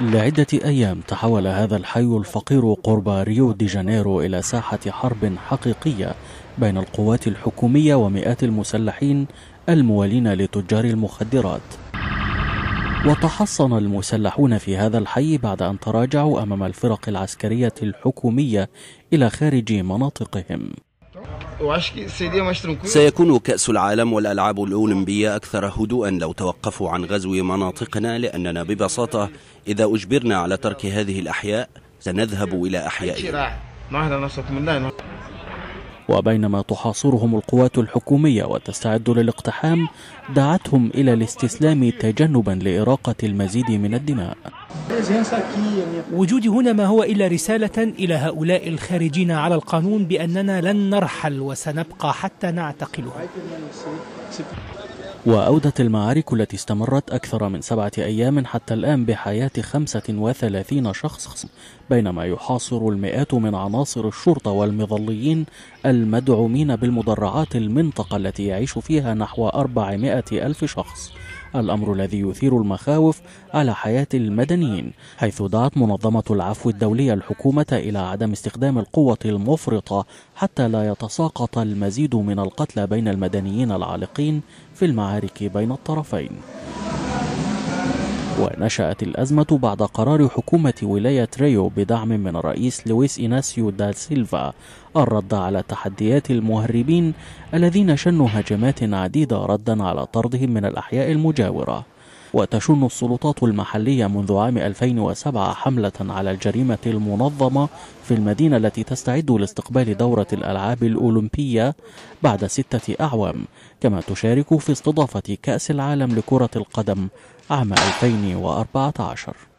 لعدة أيام تحول هذا الحي الفقير قرب ريو دي جانيرو إلى ساحة حرب حقيقية بين القوات الحكومية ومئات المسلحين الموالين لتجار المخدرات وتحصن المسلحون في هذا الحي بعد أن تراجعوا أمام الفرق العسكرية الحكومية إلى خارج مناطقهم سيكون كأس العالم والألعاب الأولمبية أكثر هدوءا لو توقفوا عن غزو مناطقنا لأننا ببساطة إذا أجبرنا على ترك هذه الأحياء سنذهب إلى أحيائها وبينما تحاصرهم القوات الحكومية وتستعد للاقتحام دعتهم إلى الاستسلام تجنبا لإراقة المزيد من الدماء وجودي هنا ما هو إلا رسالة إلى هؤلاء الخارجين على القانون بأننا لن نرحل وسنبقى حتى نعتقله وأودت المعارك التي استمرت أكثر من سبعة أيام حتى الآن بحياة 35 شخص بينما يحاصر المئات من عناصر الشرطة والمظليين المدعومين بالمدرعات المنطقة التي يعيش فيها نحو 400 ألف شخص الأمر الذي يثير المخاوف على حياة المدنيين حيث دعت منظمة العفو الدولية الحكومة إلى عدم استخدام القوة المفرطة حتى لا يتساقط المزيد من القتلى بين المدنيين العالقين في المعارك بين الطرفين ونشأت الأزمة بعد قرار حكومة ولاية ريو بدعم من الرئيس لويس إيناسيو دا سيلفا الرد على تحديات المهربين الذين شنوا هجمات عديدة ردا على طردهم من الأحياء المجاورة وتشن السلطات المحلية منذ عام 2007 حملة على الجريمة المنظمة في المدينة التي تستعد لاستقبال دورة الألعاب الأولمبية بعد ستة أعوام كما تشارك في استضافة كأس العالم لكرة القدم عام 2014